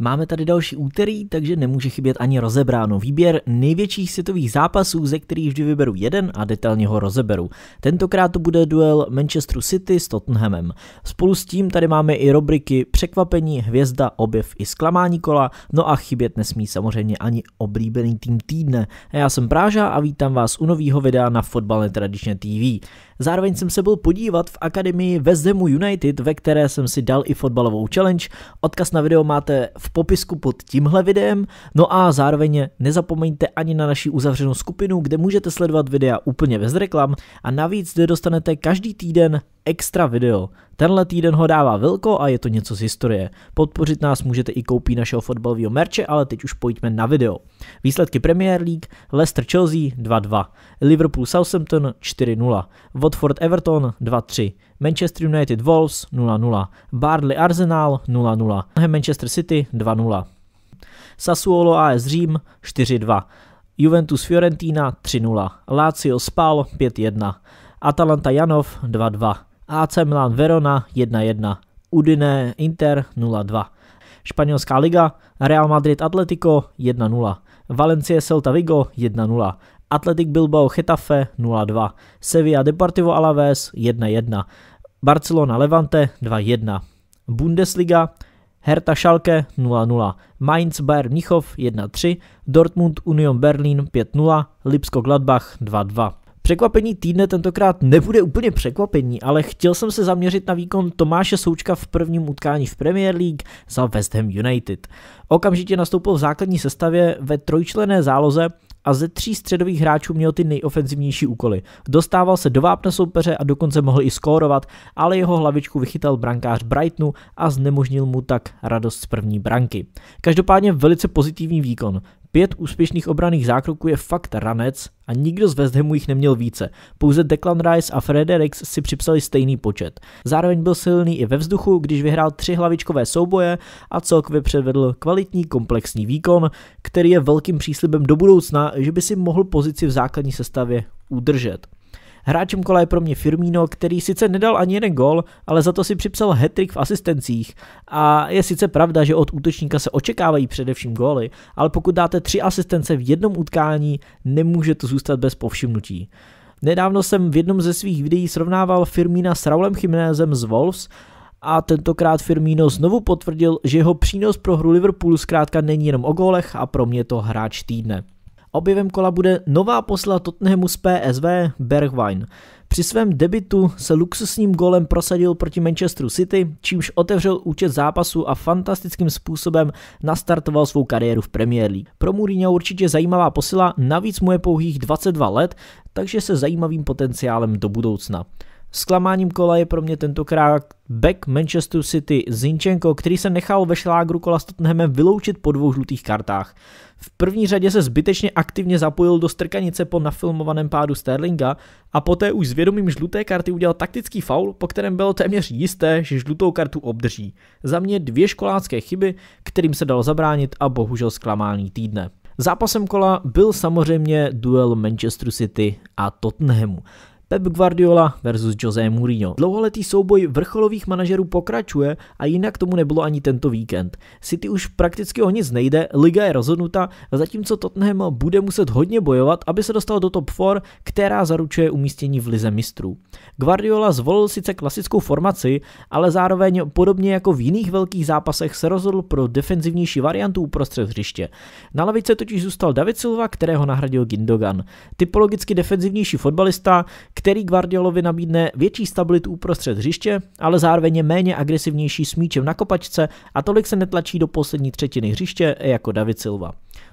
Máme tady další úterý, takže nemůže chybět ani rozebráno. Výběr největších světových zápasů, ze kterých vždy vyberu jeden a detailně ho rozeberu. Tentokrát to bude duel Manchester City s Tottenhamem. Spolu s tím tady máme i rubriky Překvapení, Hvězda, Objev i Sklamání kola, no a chybět nesmí samozřejmě ani oblíbený tým týdne. Já jsem Práža a vítám vás u nového videa na Fotbal Tradičně TV. Zároveň jsem se byl podívat v akademii West Hamu United, ve které jsem si dal i fotbalovou challenge. Odkaz na video máte v popisku pod tímhle videem. No a zároveň nezapomeňte ani na naši uzavřenou skupinu, kde můžete sledovat videa úplně bez reklam a navíc kde dostanete každý týden extra video. Tenhle týden ho dává Vilko a je to něco z historie. Podpořit nás můžete i koupí našeho fotbalového merče, ale teď už pojďme na video. Výsledky Premier League Leicester Chelsea 2-2, Liverpool Southampton 4-0, Watford Everton 2-3, Manchester United Wolves 0-0, Barley Arsenal 0-0, Manchester City 2-0. Sassuolo AS Řím 4-2, Juventus Fiorentina 3-0, Lazio Spal 5-1, Atalanta Janov 2-2. AC Milan Verona 1-1, Udine Inter 0-2. Španělská liga Real Madrid Atletico 1-0, Valencia Celta Vigo 1-0, Atletic Bilbao Getafe 0-2, Sevilla Deportivo Alaves 1-1, Barcelona Levante 2-1, Bundesliga Hertha Schalke 0-0, Mainz Bayer Mnichov 1-3, Dortmund Union Berlin 5-0, Lipsko Gladbach 2-2. Překvapení týdne tentokrát nebude úplně překvapení, ale chtěl jsem se zaměřit na výkon Tomáše Součka v prvním utkání v Premier League za West Ham United. Okamžitě nastoupil v základní sestavě ve trojčlené záloze a ze tří středových hráčů měl ty nejofenzivnější úkoly. Dostával se do vápna soupeře a dokonce mohl i skórovat, ale jeho hlavičku vychytal brankář Brightnu a znemožnil mu tak radost z první branky. Každopádně velice pozitivní výkon. Pět úspěšných obraných zákroků je fakt ranec a nikdo z West Hamu jich neměl více. Pouze Declan Rice a Fredericks si připsali stejný počet. Zároveň byl silný i ve vzduchu, když vyhrál tři hlavičkové souboje a celkově předvedl kvalitní komplexní výkon, který je velkým příslibem do budoucna, že by si mohl pozici v základní sestavě udržet. Hráčem kola je pro mě Firmino, který sice nedal ani jeden gol, ale za to si připsal hetrik v asistencích. A je sice pravda, že od útočníka se očekávají především góly, ale pokud dáte tři asistence v jednom utkání, nemůže to zůstat bez povšimnutí. Nedávno jsem v jednom ze svých videí srovnával Firmina s Raulem Jiménezem z Wolves a tentokrát Firmino znovu potvrdil, že jeho přínos pro hru Liverpoolu zkrátka není jenom o gólech a pro mě to hráč týdne. Objevem kola bude nová posla Tottenhamu z PSV Bergwijn. Při svém debitu se luxusním golem prosadil proti Manchesteru City, čímž otevřel účet zápasu a fantastickým způsobem nastartoval svou kariéru v Premier League. Pro Mourinho určitě zajímavá posila, navíc mu je pouhých 22 let, takže se zajímavým potenciálem do budoucna. Zklamáním kola je pro mě tentokrát back Manchester City Zinchenko, který se nechal ve šlágru kola s Tottenhamem vyloučit po dvou žlutých kartách. V první řadě se zbytečně aktivně zapojil do strkanice po nafilmovaném pádu Sterlinga a poté už s vědomím žluté karty udělal taktický faul, po kterém bylo téměř jisté, že žlutou kartu obdrží. Za mě dvě školácké chyby, kterým se dalo zabránit a bohužel zklamání týdne. Zápasem kola byl samozřejmě duel Manchester City a Tottenhamu. Pep Guardiola versus Jose Mourinho. Dlouholetý souboj vrcholových manažerů pokračuje a jinak tomu nebylo ani tento víkend. City už prakticky o nic nejde, liga je rozhodnuta, zatímco Tottenham bude muset hodně bojovat, aby se dostal do top 4, která zaručuje umístění v lize mistrů. Guardiola zvolil sice klasickou formaci, ale zároveň podobně jako v jiných velkých zápasech se rozhodl pro defenzivnější variantu uprostřed hřiště. Na lavice totiž zůstal David Silva, kterého nahradil Gindogan. Typologicky defenzivnější fotbalista, který Guardiolovi nabídne větší stabilitu uprostřed hřiště, ale zároveň je méně agresivnější s míčem na kopačce a tolik se netlačí do poslední třetiny hřiště jako David Silva.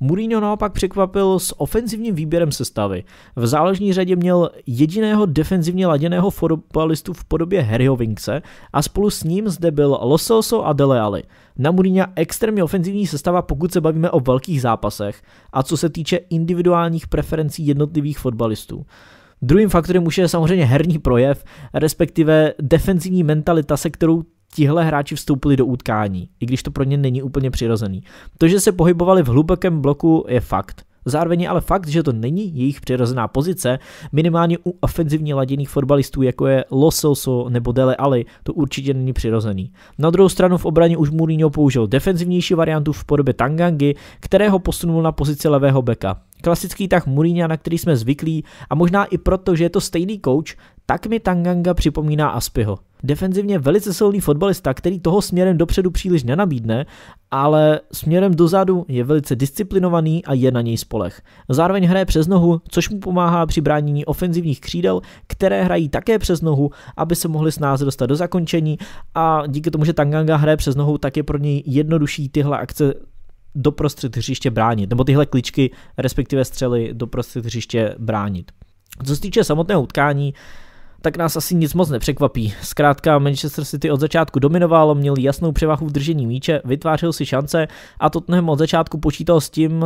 Mourinho naopak překvapil s ofenzivním výběrem sestavy. V záložní řadě měl jediného defenzivně laděného fotbalistu v podobě Harryho Winkse a spolu s ním zde byl Loselso a Dele Alli. Na Mourinho extrémně ofenzivní sestava, pokud se bavíme o velkých zápasech a co se týče individuálních preferencí jednotlivých fotbalistů. Druhým faktorem už je samozřejmě herní projev, respektive defenzivní mentalita, se kterou tihle hráči vstoupili do utkání, i když to pro ně není úplně přirozený. To, že se pohybovali v hlubokém bloku, je fakt. Zároveň ale fakt, že to není jejich přirozená pozice, minimálně u ofenzivně laděných fotbalistů, jako je Los Celso nebo Dele Ali, to určitě není přirozený. Na druhou stranu v obraně už Mourinho použil defenzivnější variantu v podobě Tangangi, kterého posunul na pozici levého beka. Klasický tak Mourinho, na který jsme zvyklí a možná i proto, že je to stejný coach, tak mi Tanganga připomíná Aspiho. Defenzivně velice silný fotbalista, který toho směrem dopředu příliš nenabídne, ale směrem dozadu je velice disciplinovaný a je na něj spoleh. Zároveň hraje přes nohu, což mu pomáhá při bránění ofenzivních křídel, které hrají také přes nohu, aby se mohli snáze dostat do zakončení a díky tomu, že Tanganga hraje přes nohu, tak je pro něj jednodušší tyhle akce doprostřed hřiště bránit, nebo tyhle kličky, respektive střely doprostřed hřiště bránit. Co se týče samotného utkání, uh, tak nás asi nic moc nepřekvapí. Zkrátka Manchester City od začátku dominoval, měl jasnou převahu v držení míče, vytvářel si šance a Tottenham od začátku počítal s tím,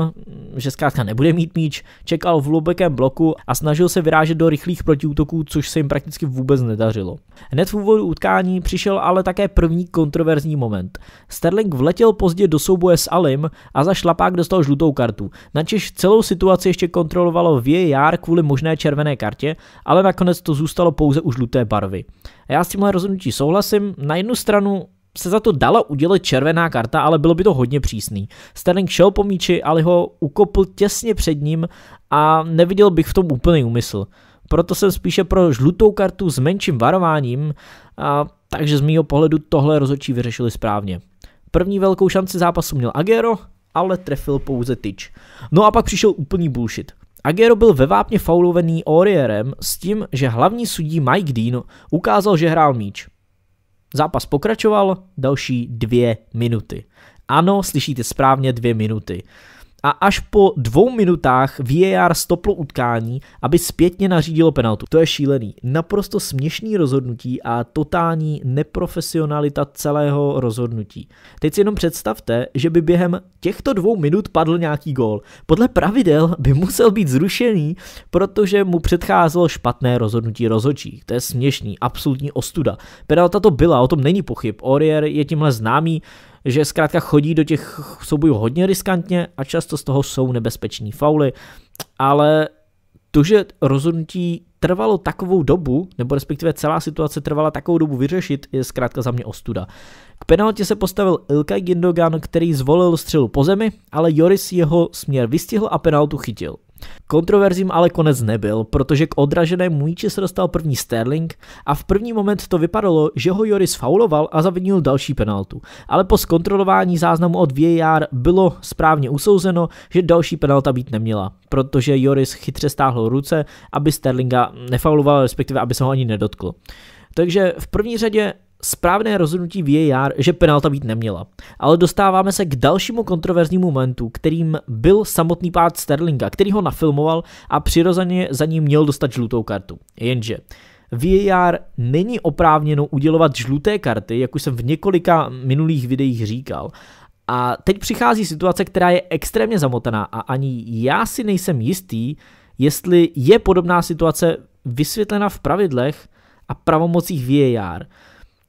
že zkrátka nebude mít míč, čekal v hlubokém bloku a snažil se vyrážet do rychlých protiútoků, což se jim prakticky vůbec nedařilo. Hned v úvodu utkání přišel ale také první kontroverzní moment. Sterling vletěl pozdě do souboje s Alim a za šlapák dostal žlutou kartu. Načež celou situaci ještě kontrolovalo VAR kvůli možné červené kartě, ale nakonec to zůstalo pouze pouze u žluté barvy. A já s tímhle rozhodnutí souhlasím. Na jednu stranu se za to dala udělat červená karta, ale bylo by to hodně přísný. Sterling šel po míči, ale ho ukopl těsně před ním a neviděl bych v tom úplný úmysl. Proto jsem spíše pro žlutou kartu s menším varováním, a, takže z mýho pohledu tohle rozhodčí vyřešili správně. První velkou šanci zápasu měl Agero, ale trefil pouze tyč. No a pak přišel úplný bullshit. Agero byl ve vápně faulovený Orierem s tím, že hlavní sudí Mike Dean ukázal, že hrál míč. Zápas pokračoval další dvě minuty. Ano, slyšíte správně dvě minuty a až po dvou minutách VAR stoplo utkání, aby zpětně nařídilo penaltu. To je šílený. Naprosto směšný rozhodnutí a totální neprofesionalita celého rozhodnutí. Teď si jenom představte, že by během těchto dvou minut padl nějaký gól. Podle pravidel by musel být zrušený, protože mu předcházelo špatné rozhodnutí rozhodčí. To je směšný, absolutní ostuda. Penalta to byla, o tom není pochyb. Orier je tímhle známý, že zkrátka chodí do těch soubojů hodně riskantně a často z toho jsou nebezpeční fauly, ale to, že rozhodnutí trvalo takovou dobu, nebo respektive celá situace trvala takovou dobu vyřešit, je zkrátka za mě ostuda. K penaltě se postavil Ilkay Gindogan, který zvolil střelu po zemi, ale Joris jeho směr vystihl a penaltu chytil. Kontroverzím ale konec nebyl, protože k odraženému míči se dostal první Sterling a v první moment to vypadalo, že ho Joris fauloval a zavinil další penaltu. Ale po zkontrolování záznamu od VAR bylo správně usouzeno, že další penalta být neměla, protože Joris chytře stáhl ruce, aby Sterlinga nefauloval, respektive aby se ho ani nedotkl. Takže v první řadě správné rozhodnutí VAR, že penalta být neměla. Ale dostáváme se k dalšímu kontroverznímu momentu, kterým byl samotný pád Sterlinga, který ho nafilmoval a přirozeně za ním měl dostat žlutou kartu. Jenže VAR není oprávněno udělovat žluté karty, jak už jsem v několika minulých videích říkal. A teď přichází situace, která je extrémně zamotaná a ani já si nejsem jistý, jestli je podobná situace vysvětlena v pravidlech a pravomocích VAR.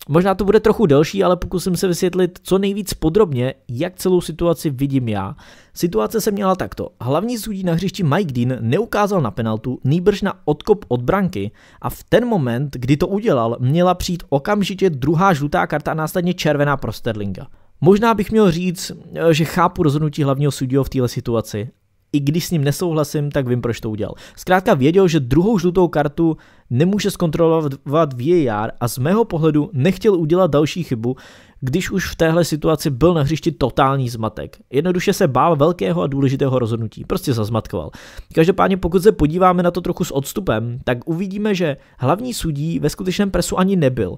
Možná to bude trochu delší, ale pokusím se vysvětlit co nejvíc podrobně, jak celou situaci vidím já. Situace se měla takto. Hlavní sudí na hřišti Mike Dean neukázal na penaltu, nýbrž na odkop od branky a v ten moment, kdy to udělal, měla přijít okamžitě druhá žlutá karta a následně červená pro Sterlinga. Možná bych měl říct, že chápu rozhodnutí hlavního sudího v této situaci, i když s ním nesouhlasím, tak vím, proč to udělal. Zkrátka věděl, že druhou žlutou kartu nemůže zkontrolovat VAR a z mého pohledu nechtěl udělat další chybu, když už v téhle situaci byl na hřišti totální zmatek. Jednoduše se bál velkého a důležitého rozhodnutí, prostě zazmatkoval. Každopádně pokud se podíváme na to trochu s odstupem, tak uvidíme, že hlavní sudí ve skutečném presu ani nebyl.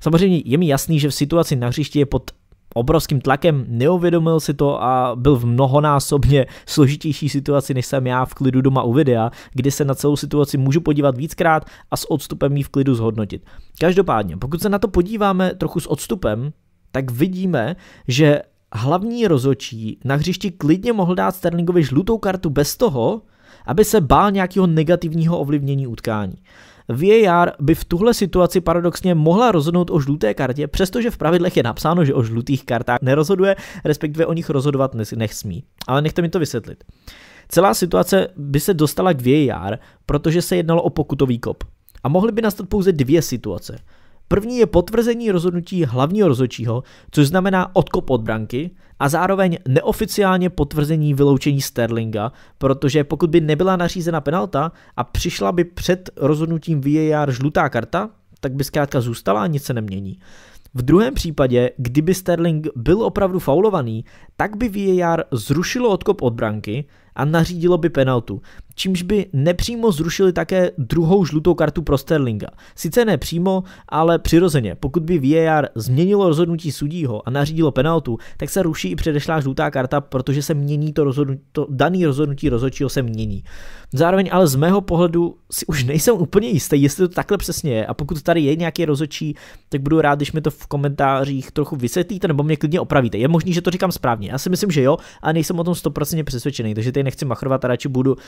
Samozřejmě je mi jasný, že v situaci na hřišti je pod obrovským tlakem, neuvědomil si to a byl v mnohonásobně složitější situaci, než jsem já v klidu doma u videa, kdy se na celou situaci můžu podívat víckrát a s odstupem ji v klidu zhodnotit. Každopádně, pokud se na to podíváme trochu s odstupem, tak vidíme, že hlavní rozočí na hřišti klidně mohl dát Sterlingovi žlutou kartu bez toho, aby se bál nějakého negativního ovlivnění utkání. VAR by v tuhle situaci paradoxně mohla rozhodnout o žluté kartě, přestože v pravidlech je napsáno, že o žlutých kartách nerozhoduje, respektive o nich rozhodovat nesmí. Ale nechte mi to vysvětlit. Celá situace by se dostala k VAR, protože se jednalo o pokutový kop. A mohly by nastat pouze dvě situace. První je potvrzení rozhodnutí hlavního rozhodčího, což znamená odkop od branky a zároveň neoficiálně potvrzení vyloučení Sterlinga, protože pokud by nebyla nařízena penalta a přišla by před rozhodnutím VAR žlutá karta, tak by zkrátka zůstala a nic se nemění. V druhém případě, kdyby Sterling byl opravdu faulovaný, tak by VAR zrušilo odkop od branky, a nařídilo by penaltu, čímž by nepřímo zrušili také druhou žlutou kartu pro Sterlinga. Sice ne přímo, ale přirozeně. Pokud by VAR změnilo rozhodnutí sudího a nařídilo penaltu, tak se ruší i předešlá žlutá karta, protože se mění to, rozhodnutí, to daný rozhodnutí rozhodčího se mění. Zároveň ale z mého pohledu si už nejsem úplně jistý, jestli to takhle přesně je. A pokud tady je nějaký rozhodčí, tak budu rád, když mi to v komentářích trochu vysvětlíte nebo mě klidně opravíte. Je možný, že to říkám správně. Já si myslím, že jo, a nejsem o tom 100% přesvědčený, takže teď nechci machrovat a radši budu, uh,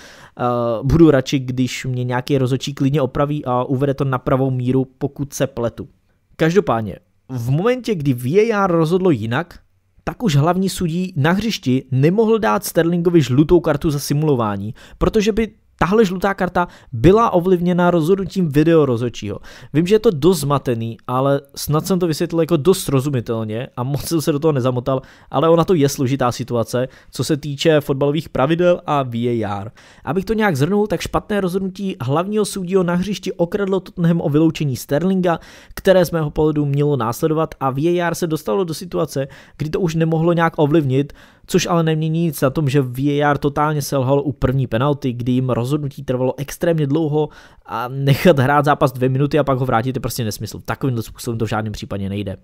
budu radši, když mě nějaký rozočí klidně opraví a uvede to na pravou míru, pokud se pletu. Každopádně, v momentě, kdy VAR rozhodlo jinak, tak už hlavní sudí na hřišti nemohl dát Sterlingovi žlutou kartu za simulování, protože by Tahle žlutá karta byla ovlivněna rozhodnutím rozhodčího. Vím, že je to dost zmatený, ale snad jsem to vysvětlil jako dost rozumitelně a moc jsem se do toho nezamotal, ale ona to je složitá situace, co se týče fotbalových pravidel a VAR. Abych to nějak zhrnul, tak špatné rozhodnutí hlavního soudího na hřišti okradlo Tottenham o vyloučení Sterlinga, které z mého pohledu mělo následovat a VAR se dostalo do situace, kdy to už nemohlo nějak ovlivnit, což ale nemění nic na tom, že VAR totálně selhal u první penalty, kdy jim rozhodnutí trvalo extrémně dlouho a nechat hrát zápas dvě minuty a pak ho vrátit je prostě nesmysl. Takovýmhle způsobem to v žádném případě nejde.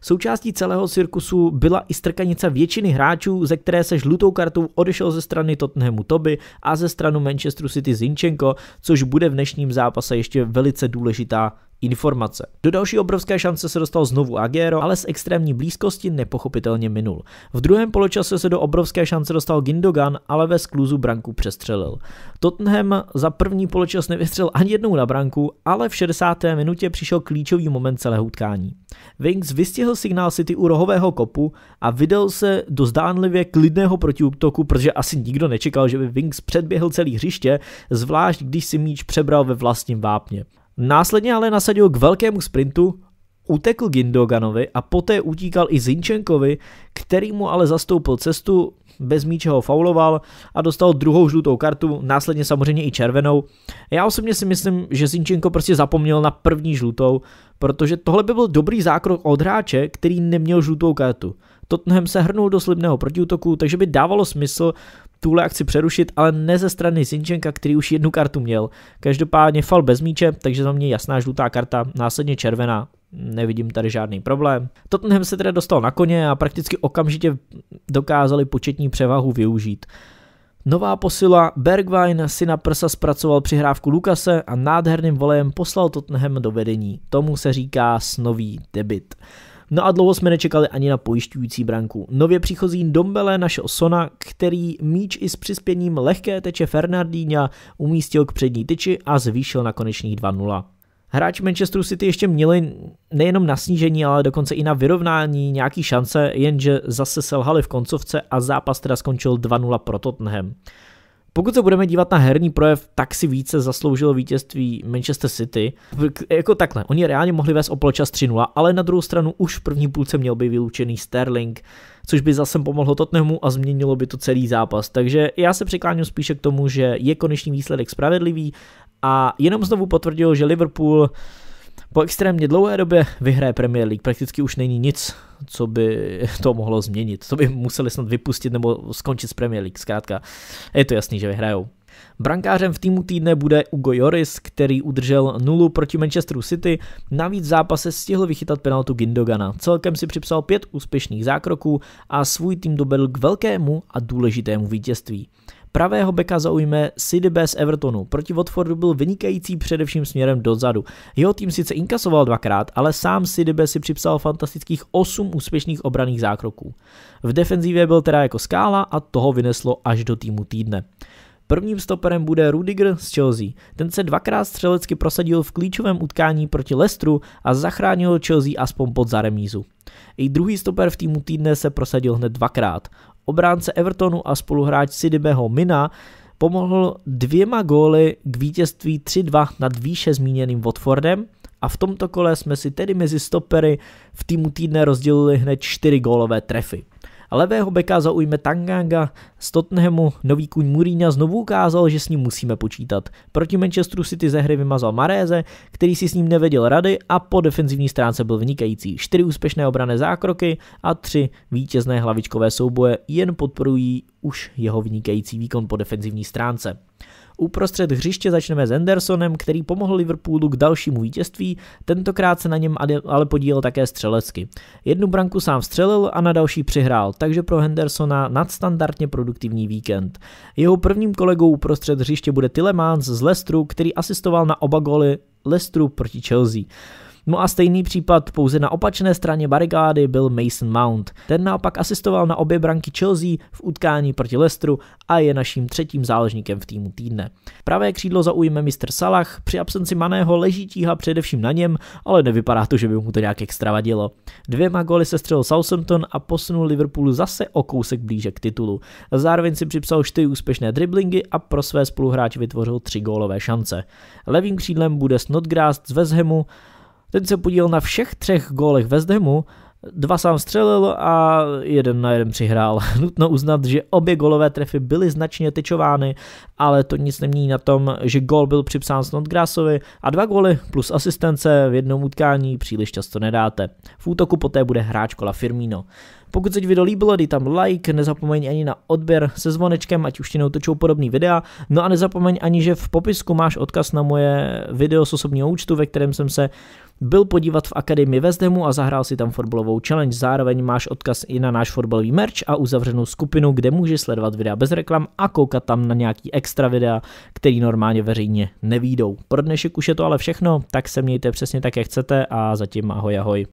Součástí celého cirkusu byla i strkanice většiny hráčů, ze které se žlutou kartou odešel ze strany Tottenhamu Toby a ze stranu Manchester City Zinchenko, což bude v dnešním zápase ještě velice důležitá informace. Do další obrovské šance se dostal znovu Agero, ale z extrémní blízkosti nepochopitelně minul. V druhém poločase se do obrovské šance dostal Gindogan, ale ve skluzu branku přestřelil. Tottenham za první poločas nevystřel ani jednou na branku, ale v 60. minutě přišel klíčový moment celého utkání. Winks vystihl signál City u rohového kopu a vydal se do zdánlivě klidného protiútoku, protože asi nikdo nečekal, že by Winks předběhl celý hřiště, zvlášť když si míč přebral ve vlastním vápně. Následně ale nasadil k velkému sprintu, utekl Gindoganovi a poté utíkal i Zinčenkovi, který mu ale zastoupil cestu, bez míče ho fauloval a dostal druhou žlutou kartu, následně samozřejmě i červenou. Já osobně si myslím, že Zinčenko prostě zapomněl na první žlutou protože tohle by byl dobrý zákrok od hráče, který neměl žlutou kartu. Tottenham se hrnul do slibného protiútoku, takže by dávalo smysl tuhle akci přerušit, ale ne ze strany Zinčenka, který už jednu kartu měl. Každopádně fal bez míče, takže za mě jasná žlutá karta, následně červená. Nevidím tady žádný problém. Tottenham se teda dostal na koně a prakticky okamžitě dokázali početní převahu využít. Nová posila Bergwijn si na prsa zpracoval přihrávku Lukase a nádherným volejem poslal Tottenham do vedení. Tomu se říká snový debit. No a dlouho jsme nečekali ani na pojišťující branku. Nově příchozí Dombele našel Sona, který míč i s přispěním lehké teče Fernardína umístil k přední tyči a zvýšil na konečných 2-0. Hráči Manchesteru City ještě měli nejenom na snížení, ale dokonce i na vyrovnání nějaký šance, jenže zase selhali v koncovce a zápas teda skončil 2-0 pro Tottenham. Pokud se budeme dívat na herní projev, tak si více zasloužilo vítězství Manchester City. Jako takhle, oni reálně mohli vést o poločas 3-0, ale na druhou stranu už v první půlce měl by vyloučený Sterling, což by zase pomohlo Tottenhamu a změnilo by to celý zápas. Takže já se přikláním spíše k tomu, že je konečný výsledek spravedlivý a jenom znovu potvrdil, že Liverpool po extrémně dlouhé době vyhraje Premier League. Prakticky už není nic, co by to mohlo změnit. To by museli snad vypustit nebo skončit s Premier League. Zkrátka je to jasný, že vyhrajou. Brankářem v týmu týdne bude Ugo Joris, který udržel nulu proti Manchesteru City, navíc v zápase stihl vychytat penaltu Gindogana. Celkem si připsal pět úspěšných zákroků a svůj tým dobedl k velkému a důležitému vítězství. Pravého beka zaujme Sidibe z Evertonu. Proti Watfordu byl vynikající především směrem dozadu. Jeho tým sice inkasoval dvakrát, ale sám Sidibe si připsal fantastických 8 úspěšných obraných zákroků. V defenzívě byl teda jako skála a toho vyneslo až do týmu týdne. Prvním stoperem bude Rudiger z Chelsea. Ten se dvakrát střelecky prosadil v klíčovém utkání proti Lestru a zachránil Chelsea aspoň pod zaremízu. I druhý stoper v týmu týdne se prosadil hned dvakrát. Obránce Evertonu a spoluhráč Sidibeho Mina pomohl dvěma góly k vítězství 3-2 nad výše zmíněným Watfordem a v tomto kole jsme si tedy mezi stopery v týmu týdne rozdělili hned čtyři gólové trefy. Levého beka zaujme Tanganga z Tottenhamu. Nový kuň Mourinho znovu ukázal, že s ním musíme počítat. Proti Manchesteru City ze hry vymazal Maréze, který si s ním nevěděl rady a po defenzivní stránce byl vynikající. Čtyři úspěšné obrané zákroky a tři vítězné hlavičkové souboje jen podporují už jeho vynikající výkon po defenzivní stránce. Uprostřed hřiště začneme s Andersonem, který pomohl Liverpoolu k dalšímu vítězství, tentokrát se na něm ale podílel také střelecky. Jednu branku sám střelil a na další přihrál, takže pro Hendersona nadstandardně produktivní víkend. Jeho prvním kolegou uprostřed hřiště bude Tilemans z Lestru, který asistoval na oba goly Lestru proti Chelsea. No a stejný případ pouze na opačné straně barikády byl Mason Mount. Ten naopak asistoval na obě branky Chelsea v utkání proti Leicesteru a je naším třetím záležníkem v týmu týdne. Pravé křídlo zaujme mistr Salah, při absenci Maného leží tíha především na něm, ale nevypadá to, že by mu to nějak extra vadilo. Dvěma goly se střelil Southampton a posunul Liverpool zase o kousek blíže k titulu. Zároveň si připsal čtyři úspěšné driblingy a pro své spoluhráče vytvořil tři gólové šance. Levým křídlem bude Snodgrass z Vezhemu, ten se podíl na všech třech gólech ve zdemu, dva sám střelil a jeden na jeden přihrál. Nutno uznat, že obě golové trefy byly značně tyčovány, ale to nic nemění na tom, že gol byl připsán Snodgrassovi a dva góly plus asistence v jednom utkání příliš často nedáte. V útoku poté bude hráč kola Firmino. Pokud se ti video líbilo, dej tam like, nezapomeň ani na odběr se zvonečkem, ať už ti neutočou podobný videa. No a nezapomeň ani, že v popisku máš odkaz na moje video s osobního účtu, ve kterém jsem se byl podívat v Akademii Vezdemu a zahrál si tam fotbalovou challenge. Zároveň máš odkaz i na náš fotbalový merch a uzavřenou skupinu, kde můžeš sledovat videa bez reklam a koukat tam na nějaký extra videa, který normálně veřejně nevídou. Pro dnešek už je to ale všechno, tak se mějte přesně tak, jak chcete a zatím ahoj ahoj.